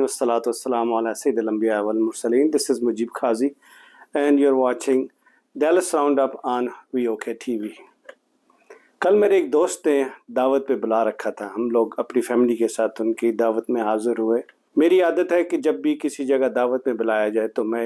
Amin wassalatu wassalamu ala Sayyidil Anbiya wal Mursaleen. This is Mujib Khazi and you're watching Dallas Roundup on VOK TV. कल मेरे एक दोस्त ने दावत पे बुला रखा था हम लोग अपनी फैमिली के साथ उनकी दावत में हाज़िर हुए मेरी आदत है कि जब भी किसी जगह दावत में बुलाया जाए तो मैं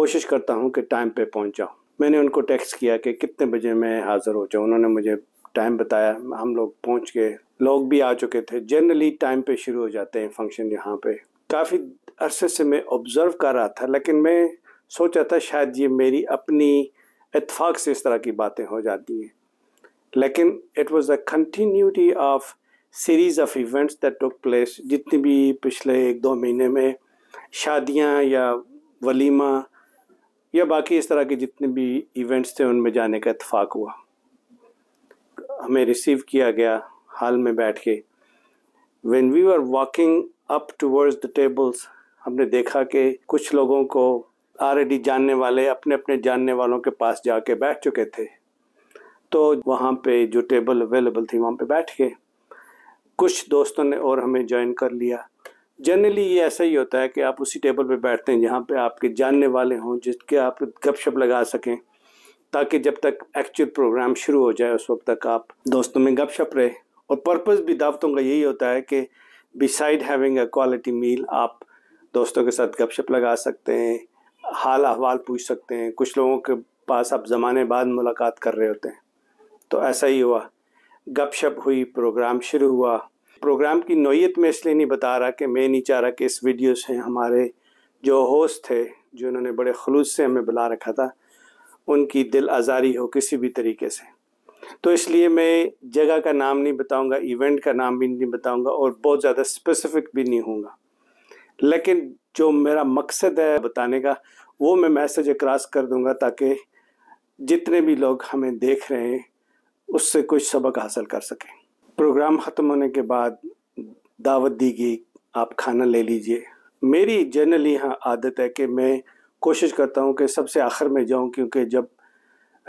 कोशिश करता हूँ कि टाइम पे पहुँच जाऊँ मैंने उनको टेक्स्ट किया कि कितने बजे मैं हाज़िर हो जाऊँ उन्होंने मुझे टाइम बताया हम लोग पहुँच गए लोग भी आ चुके थे जनरली टाइम पे शुरू हो जाते हैं फंक्शन यहाँ पे काफ़ी अरसे से मैं ऑब्ज़र्व कर रहा था लेकिन मैं सोचा था शायद ये मेरी अपनी इतफाक़ से इस तरह की बातें हो जाती हैं लेकिन it was a continuity of series of events that took place जितनी भी पिछले एक दो महीने में शादियाँ या वलीमा या बाकी इस तरह के जितने भी इवेंट्स थे उनमें जाने का इतफाक़ हुआ हमें रिसीव किया गया हाल में बैठ के when we are walking up towards the tables हमने देखा कि कुछ लोगों को ऑलरेडी जानने वाले अपने अपने जानने वालों के पास जाके बैठ चुके थे तो वहाँ पे जो टेबल अवेलेबल थी वहाँ पे बैठ के कुछ दोस्तों ने और हमें ज्वाइन कर लिया जनरली ये ऐसा ही होता है कि आप उसी टेबल पे बैठते हैं जहाँ पे आपके जानने वाले हों जिसके आप गपशप लगा सकें ताकि जब तक एक्चुअल प्रोग्राम शुरू हो जाए उस वक्त तक आप दोस्तों में गपशप रहे और पर्पज़ भी दावतों का यही होता है कि beside having a quality meal आप दोस्तों के साथ गपशप लगा सकते हैं हाल अहवाल पूछ सकते हैं कुछ लोगों के पास आप ज़माने बाद मुलाकात कर रहे होते हैं तो ऐसा ही हुआ गपशप हुई प्रोग्राम शुरू हुआ प्रोग्राम की नोयत मैं इसलिए नहीं बता रहा कि मैं नहीं चाह रहा कि इस वीडियो से हमारे जो होस्ट थे जिन्होंने बड़े खलूस से हमें बुला रखा था उनकी दिल आज़ारी हो किसी भी तरीके से तो इसलिए मैं जगह का नाम नहीं बताऊंगा इवेंट का नाम भी नहीं बताऊंगा और बहुत ज़्यादा स्पेसिफिक भी नहीं हूँगा लेकिन जो मेरा मकसद है बताने का वो मैं मैसेज अक्रॉस कर दूंगा ताकि जितने भी लोग हमें देख रहे हैं उससे कुछ सबक हासिल कर सकें प्रोग्राम ख़त्म होने के बाद दावत दी गई आप खाना ले लीजिए मेरी जनरली यहाँ आदत है कि मैं कोशिश करता हूँ कि सबसे आखिर में जाऊँ क्योंकि जब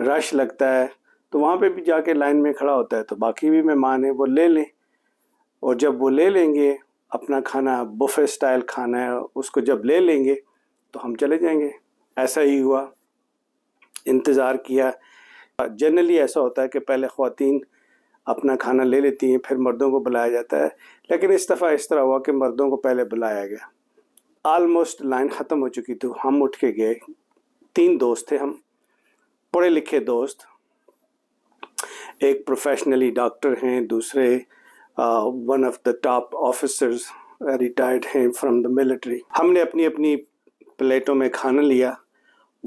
रश लगता है तो वहाँ पे भी जाके लाइन में खड़ा होता है तो बाकी भी मेहमान हैं वो ले लें और जब वो ले लेंगे अपना खाना बुफे स्टाइल खाना है उसको जब ले लेंगे तो हम चले जाएंगे ऐसा ही हुआ इंतज़ार किया जनरली ऐसा होता है कि पहले ख़वातीन अपना खाना ले लेती हैं फिर मर्दों को बुलाया जाता है लेकिन इस दफ़ा इस तरह हुआ कि मर्दों को पहले बुलाया गया आलमोस्ट लाइन ख़त्म हो चुकी थी हम उठ के गए तीन दोस्त थे हम पढ़े लिखे दोस्त एक प्रोफेशनली डॉक्टर हैं दूसरे one of the top officers retired हैं फ्रॉम द मिलिट्री हमने अपनी अपनी प्लेटों में खाना लिया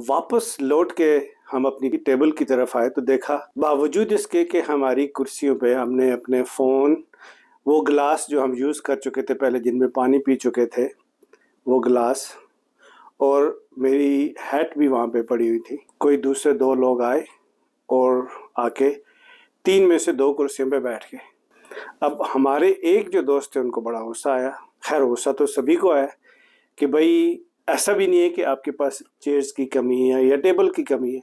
वापस लौट के हम अपनी टेबल की तरफ आए तो देखा बावजूद इसके कि हमारी कुर्सियों पे हमने अपने फ़ोन वो गिलास जो हम यूज़ कर चुके थे पहले जिनमें पानी पी चुके थे वो गिलास और मेरी हैट भी वहाँ पे पड़ी हुई थी कोई दूसरे दो लोग आए और आके तीन में से दो कुर्सियों पे बैठ गए अब हमारे एक जो दोस्त थे उनको बड़ा गुस्सा आया खैर गुस्सा तो सभी को आया कि भाई ऐसा भी नहीं है कि आपके पास चेयर्स की कमी है या टेबल की कमी है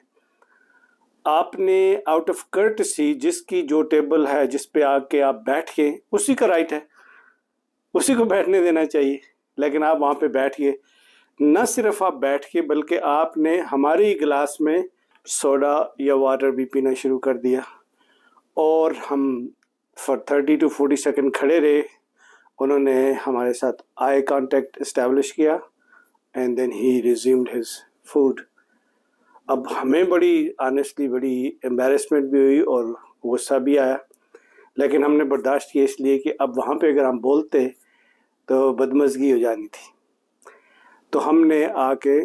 आपने आउट ऑफ कर्ट सी जिसकी जो टेबल है जिस पे आके आप बैठ के उसी का राइट है उसी को बैठने देना चाहिए लेकिन आप वहाँ पे बैठिए न सिर्फ आप बैठ के बल्कि आपने हमारे ही गिलास में सोडा या वाटर भी पीना शुरू कर दिया और हम for thirty two forty second खड़े रहे उन्होंने हमारे साथ आई कॉन्टेक्ट इस्टेब्लिश किया and then he resumed his food अब हमें बड़ी आनेस्टली बड़ी एम्बेरसमेंट भी हुई और गुस्सा भी आया लेकिन हमने बर्दाश्त किया इसलिए कि अब वहाँ पे अगर हम बोलते तो बदमजगी हो जानी थी तो हमने आके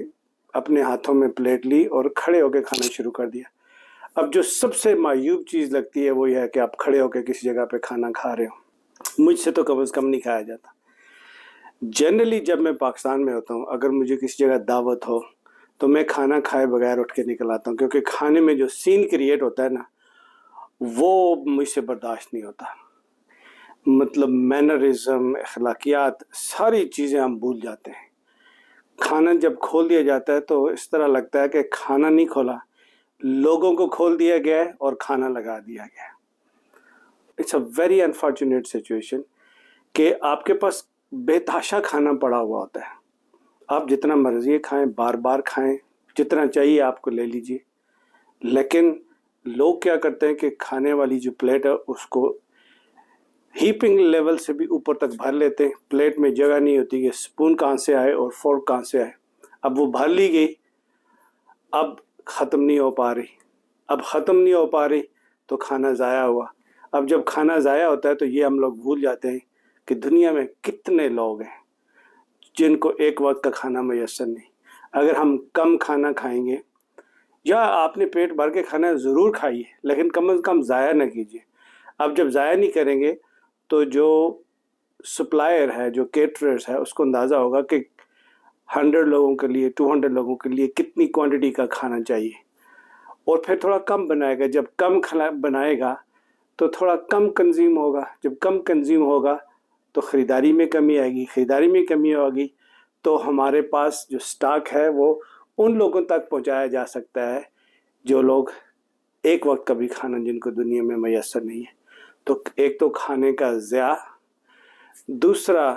अपने हाथों में प्लेट ली और खड़े होकर खाना शुरू कर दिया अब जो सबसे मायूब चीज़ लगती है वो यह है कि आप खड़े होकर किसी जगह पे खाना खा रहे हो मुझसे तो कम अज़ कम नहीं खाया जाता जनरली जब मैं पाकिस्तान में होता हूँ अगर मुझे किसी जगह दावत हो तो मैं खाना खाए बगैर उठ के निकल आता हूँ क्योंकि खाने में जो सीन क्रिएट होता है ना वो मुझसे बर्दाश्त नहीं होता मतलब मैनरिज़म अखलाकियात सारी चीज़ें हम भूल जाते हैं खाना जब खोल दिया जाता है तो इस तरह लगता है कि खाना नहीं खोला लोगों को खोल दिया गया है और खाना लगा दिया गया है it's a very unfortunate situation कि आपके पास बेताशा खाना पड़ा हुआ होता है आप जितना मर्जी खाएं बार बार खाएं जितना चाहिए आपको ले लीजिए लेकिन लोग क्या करते हैं कि खाने वाली जो प्लेट है उसको हीपिंग लेवल से भी ऊपर तक भर लेते हैं प्लेट में जगह नहीं होती कि स्पून कहाँ से आए और फोर्क कहाँ से आए अब वो भर ली गई अब ख़त्म नहीं हो पा रही अब ख़त्म नहीं हो पा रही तो खाना ज़ाया हुआ अब जब खाना ज़ाया होता है तो ये हम लोग भूल जाते हैं कि दुनिया में कितने लोग हैं जिनको एक वक्त का खाना मैसर नहीं अगर हम कम खाना खाएंगे या आपने पेट भर के खाना ज़रूर खाइए लेकिन कम से कम ज़ाया ना कीजिए अब जब ज़ाया नहीं करेंगे तो जो सप्लायर है जो केटरर्स है उसको अंदाज़ा होगा कि हंड्रेड लोगों के लिए टू हंड्रेड लोगों के लिए कितनी क्वांटिटी का खाना चाहिए और फिर थोड़ा कम बनाएगा जब कम खाना बनाएगा तो थोड़ा कम कंज्यूम होगा जब कम कंज्यूम होगा तो ख़रीदारी में कमी आएगी ख़रीदारी में कमी होगी तो हमारे पास जो स्टॉक है वो उन लोगों तक पहुंचाया जा सकता है जो लोग एक वक्त का भी खाना जिनको दुनिया में मैसर नहीं है तो एक तो खाने का ज़्या दूसरा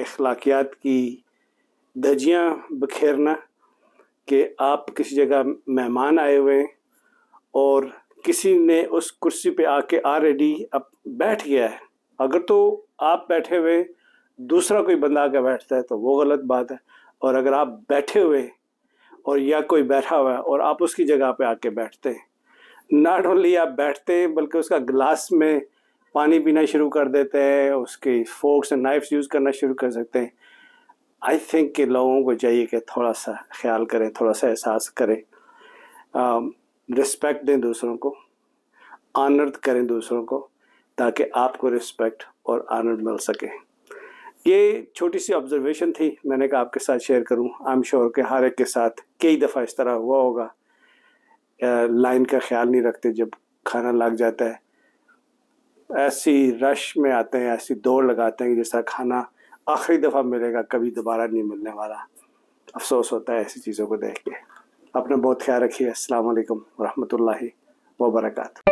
अखलाकियात की धजियाँ बखेरना कि आप किसी जगह मेहमान आए हुए हैं और किसी ने उस कुर्सी पे आके ऑलरेडी अब बैठ गया है अगर तो आप बैठे हुए दूसरा कोई बंदा आके बैठता है तो वो गलत बात है और अगर आप बैठे हुए और या कोई बैठा हुआ है और आप उसकी जगह पे आके बैठते हैं नॉट ओनली आप बैठते हैं बल्कि उसका गिलास में पानी पीना शुरू कर देते हैं उसके फोक्स एंड नाइफ्स यूज़ करना शुरू कर सकते हैं आई थिंक कि लोगों को चाहिए कि थोड़ा सा ख्याल करें थोड़ा सा एहसास करें रिस्पेक्ट um, दें दूसरों को आनर करें दूसरों को ताकि आपको रिस्पेक्ट और आनर मिल सके ये छोटी सी ऑब्जर्वेशन थी मैंने कहा आपके साथ शेयर करूं आई एम श्योर के हर एक के साथ कई दफ़ा इस तरह हुआ होगा लाइन का ख्याल नहीं रखते जब खाना लग जाता है ऐसी रश में आते हैं ऐसी दौड़ लगाते हैं कि जैसा खाना आखिरी दफ़ा मिलेगा कभी दोबारा नहीं मिलने वाला अफसोस होता है ऐसी चीज़ों को देख के अपना बहुत ख्याल रखिए असल वरहमल वर्का